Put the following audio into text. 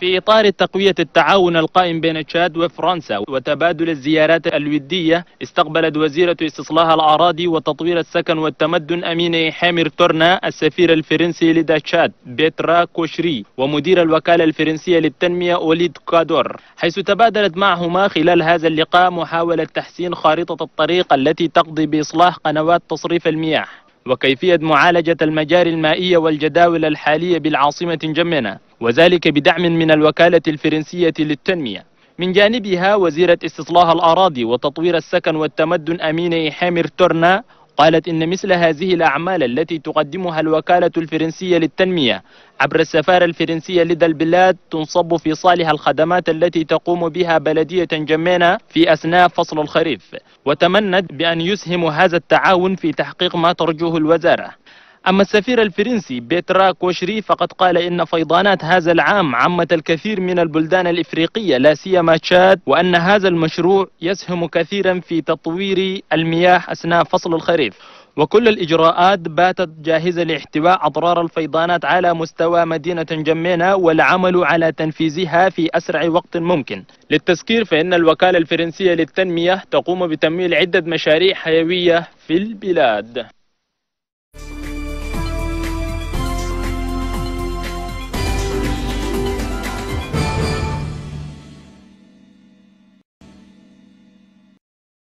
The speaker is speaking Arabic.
في إطار تقوية التعاون القائم بين تشاد وفرنسا وتبادل الزيارات الودية استقبلت وزيرة استصلاح الأراضي وتطوير السكن والتمدن أمينة حامر تورنا السفير الفرنسي لدى تشاد بيترا كوشري ومدير الوكالة الفرنسية للتنمية أوليد كادور حيث تبادلت معهما خلال هذا اللقاء محاولة تحسين خارطة الطريق التي تقضي بإصلاح قنوات تصريف المياه وكيفية معالجة المجاري المائية والجداول الحالية بالعاصمة جمنا وذلك بدعم من الوكالة الفرنسية للتنمية من جانبها وزيرة استصلاح الأراضي وتطوير السكن والتمدن أمينة حامر تورنا قالت إن مثل هذه الأعمال التي تقدمها الوكالة الفرنسية للتنمية عبر السفارة الفرنسية لدى البلاد تنصب في صالح الخدمات التي تقوم بها بلدية جمينة في أثناء فصل الخريف وتمنت بأن يسهم هذا التعاون في تحقيق ما ترجوه الوزارة أما السفير الفرنسي بيترا كوشري فقد قال إن فيضانات هذا العام عمت الكثير من البلدان الإفريقية لا سيما تشاد وأن هذا المشروع يسهم كثيرا في تطوير المياه أثناء فصل الخريف وكل الإجراءات باتت جاهزة لاحتواء أضرار الفيضانات على مستوى مدينة جمينة والعمل على تنفيذها في أسرع وقت ممكن للتذكير فإن الوكالة الفرنسية للتنمية تقوم بتمويل عدة مشاريع حيوية في البلاد